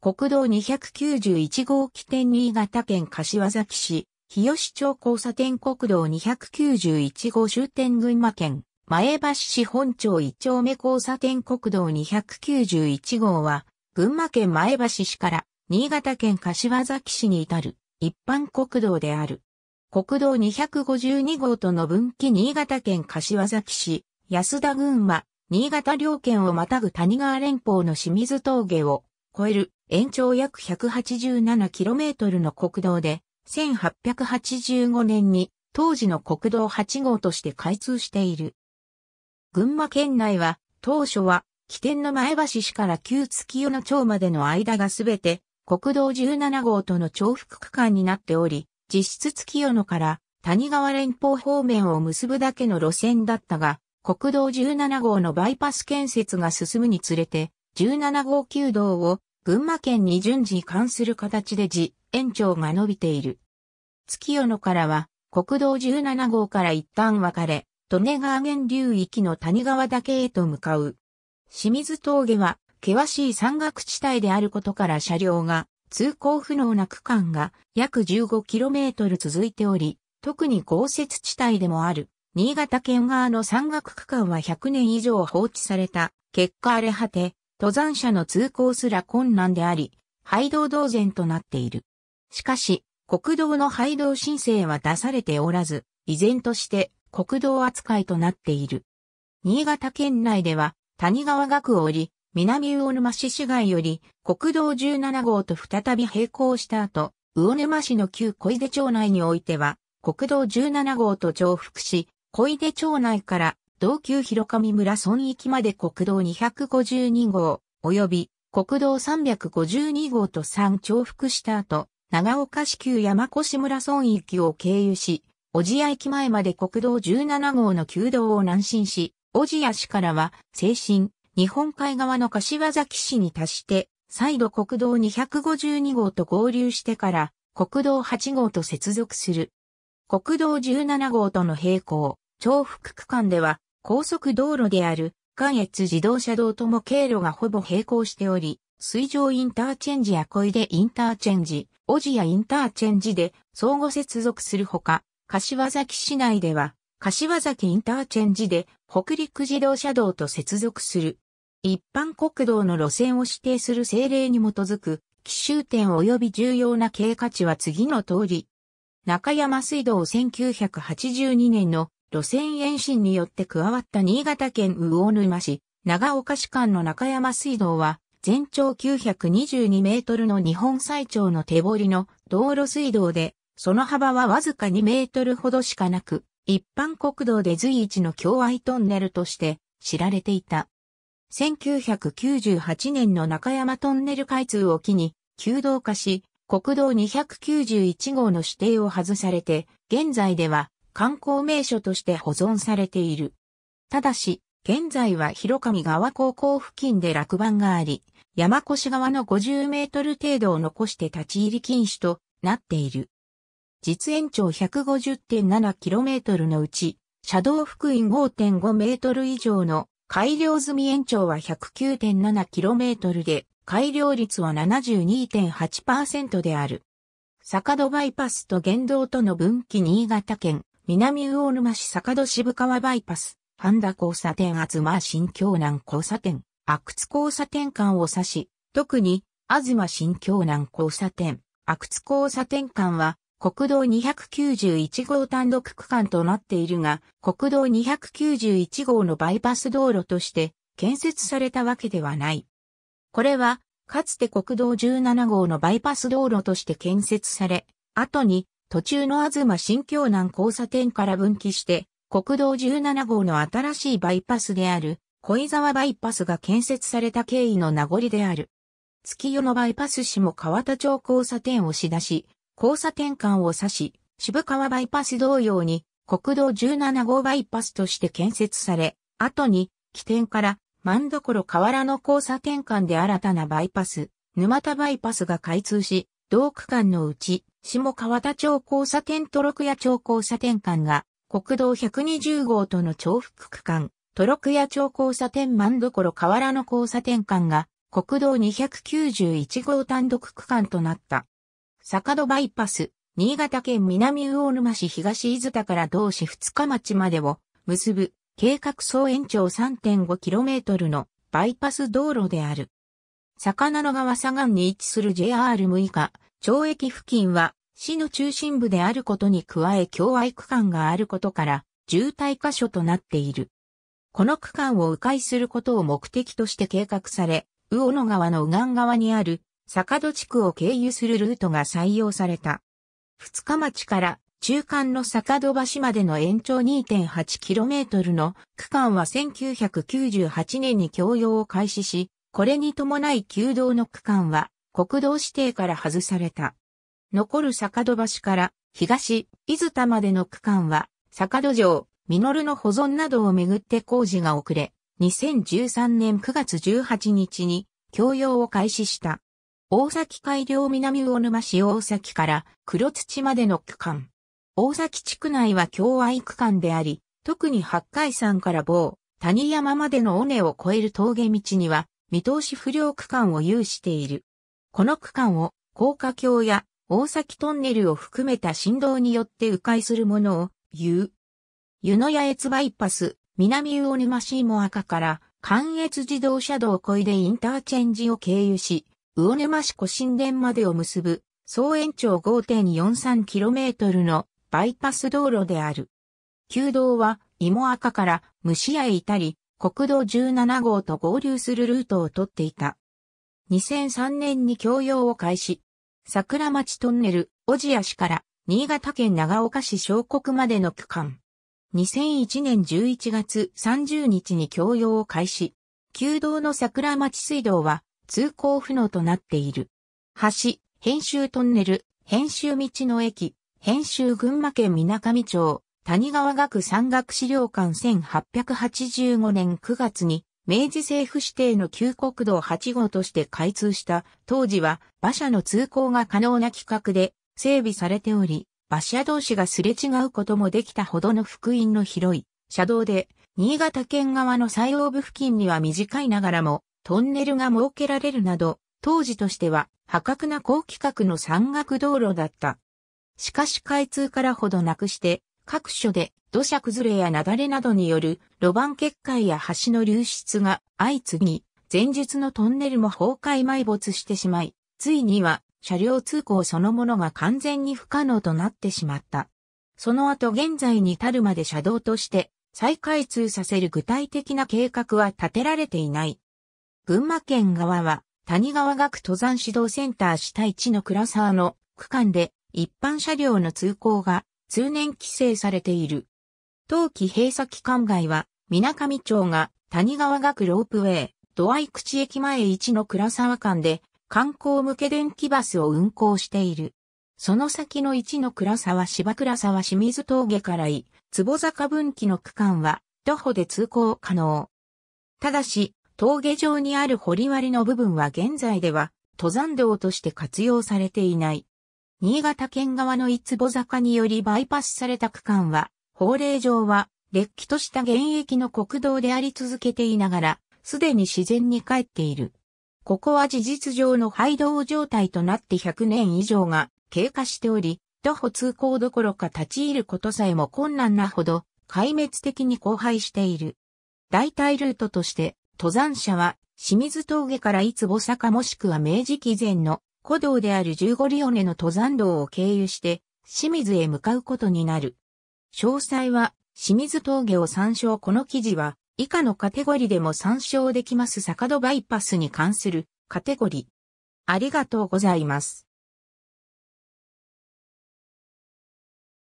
国道291号起点新潟県柏崎市、日吉町交差点国道291号終点群馬県、前橋市本町一丁目交差点国道291号は、群馬県前橋市から新潟県柏崎市に至る一般国道である。国道252号との分岐新潟県柏崎市、安田群馬、新潟両県をまたぐ谷川連峰の清水峠を超える延長約 187km の国道で、1885年に当時の国道8号として開通している。群馬県内は当初は起点の前橋市から旧月夜の町までの間がすべて国道17号との重複区間になっており、実質月夜のから谷川連邦方面を結ぶだけの路線だったが、国道17号のバイパス建設が進むにつれて、17号旧道を群馬県に順次関する形で自延長が伸びている。月夜野からは国道17号から一旦分かれ、利根川源流域の谷川岳へと向かう。清水峠は険しい山岳地帯であることから車両が通行不能な区間が約 15km 続いており、特に豪雪地帯でもある新潟県側の山岳区間は100年以上放置された結果荒れ果て登山者の通行すら困難であり、廃道同然となっている。しかし、国道の廃道申請は出されておらず、依然として国道扱いとなっている。新潟県内では、谷川学折、南魚沼市市街より国道17号と再び並行した後、魚沼市の旧小出町内においては、国道17号と重複し、小出町内から同級広上村村域まで国道252号、及び国道352号と3重複した後、長岡市旧山越村村域を経由し、小千谷駅前まで国道17号の旧道を南進し、小千谷市からは、西進、日本海側の柏崎市に達して、再度国道252号と合流してから、国道8号と接続する。国道17号との並行、重複区間では、高速道路である関越自動車道とも経路がほぼ並行しており、水上インターチェンジや小出インターチェンジ、小路やインターチェンジで相互接続するほか、柏崎市内では、柏崎インターチェンジで北陸自動車道と接続する。一般国道の路線を指定する政令に基づく、奇襲点及び重要な経過値は次の通り。中山水道1982年の路線延伸によって加わった新潟県魚沼市、長岡市間の中山水道は、全長922メートルの日本最長の手彫りの道路水道で、その幅はわずか2メートルほどしかなく、一般国道で随一の境外トンネルとして知られていた。1998年の中山トンネル開通を機に、旧道化し、国道291号の指定を外されて、現在では観光名所として保存されている。ただし、現在は広上川高校付近で落盤があり、山越川の50メートル程度を残して立ち入り禁止となっている。実延長 150.7km のうち、車道福員5 5ル以上の改良済み延長は 109.7km で、改良率は72.8%である。坂戸バイパスと原道との分岐新潟県南魚沼市坂戸渋川バイパス、半田交差点厚間新京南交差点、阿久津交差点間を指し、特に、東新京南交差点、阿久津交差点間は、国道291号単独区間となっているが、国道291号のバイパス道路として建設されたわけではない。これは、かつて国道17号のバイパス道路として建設され、後に途中の東新京南交差点から分岐して、国道17号の新しいバイパスである、小井沢バイパスが建設された経緯の名残である。月夜のバイパス市も川田町交差点をし出し、交差点間を指し、渋川バイパス同様に国道17号バイパスとして建設され、後に起点から万所河原の交差点間で新たなバイパス、沼田バイパスが開通し、同区間のうち下川田町交差点とクヤ町交差点間が、国道120号との重複区間、トロクヤ町交差点万所河原の交差点間が国道291号単独区間となった。坂戸バイパス、新潟県南魚沼市東伊豆田から同市二日町までを結ぶ計画総延長 3.5km のバイパス道路である。坂名の川左岸に位置する JR6 日、町駅付近は市の中心部であることに加え共愛区間があることから渋滞箇所となっている。この区間を迂回することを目的として計画され、魚野川の右岸側にある坂戸地区を経由するルートが採用された。二日町から中間の坂戸橋までの延長 2.8km の区間は1998年に供用を開始し、これに伴い旧道の区間は国道指定から外された。残る坂戸橋から東、伊豆田までの区間は、坂戸城、ミノルの保存などをめぐって工事が遅れ、2013年9月18日に供用を開始した。大崎海良南魚沼市大崎から黒土までの区間。大崎地区内は共愛区間であり、特に八海山から某、谷山までの尾根を越える峠道には、見通し不良区間を有している。この区間を高架橋や大崎トンネルを含めた振動によって迂回するものを言う。湯野八越バイパス、南魚沼市も赤から関越自動車道いでインターチェンジを経由し、魚沼市古神殿までを結ぶ総延長 5.43km のバイパス道路である。旧道は芋赤から虫屋へ至り、国道17号と合流するルートを取っていた。2003年に供用を開始。桜町トンネル、小千谷市から新潟県長岡市小国までの区間。2001年11月30日に供用を開始。旧道の桜町水道は通行不能となっている。橋、編集トンネル、編集道の駅、編集群馬県水上町、谷川学山岳資料館1885年9月に明治政府指定の旧国道8号として開通した当時は馬車の通行が可能な規格で整備されており、馬車同士がすれ違うこともできたほどの福音の広い車道で、新潟県側の西央部付近には短いながらもトンネルが設けられるなど、当時としては破格な高規格の山岳道路だった。しかし開通からほどなくして、各所で土砂崩れや雪崩などによる路盤決壊や橋の流出が相次ぎ、前述のトンネルも崩壊埋没してしまい、ついには車両通行そのものが完全に不可能となってしまった。その後現在に至るまで車道として再開通させる具体的な計画は立てられていない。群馬県側は谷川学登山指導センター市対地のクラーの区間で一般車両の通行が通年規制されている。冬季閉鎖期間外は、水上町が谷川学ロープウェイ、土合口駅前一の倉沢間で観光向け電気バスを運行している。その先の一の倉沢芝倉沢清水峠からい、坪坂分岐の区間は徒歩で通行可能。ただし、峠上にある掘割の部分は現在では登山道として活用されていない。新潟県側のつ坪坂によりバイパスされた区間は、法令上は、れっきとした現役の国道であり続けていながら、すでに自然に帰っている。ここは事実上の廃道状態となって100年以上が経過しており、徒歩通行どころか立ち入ることさえも困難なほど、壊滅的に荒廃している。代替ルートとして、登山者は清水峠からいつぼ坂もしくは明治期前の古道である15リオネの登山道を経由して清水へ向かうことになる。詳細は清水峠を参照この記事は以下のカテゴリでも参照できます坂戸バイパスに関するカテゴリ。ありがとうございます。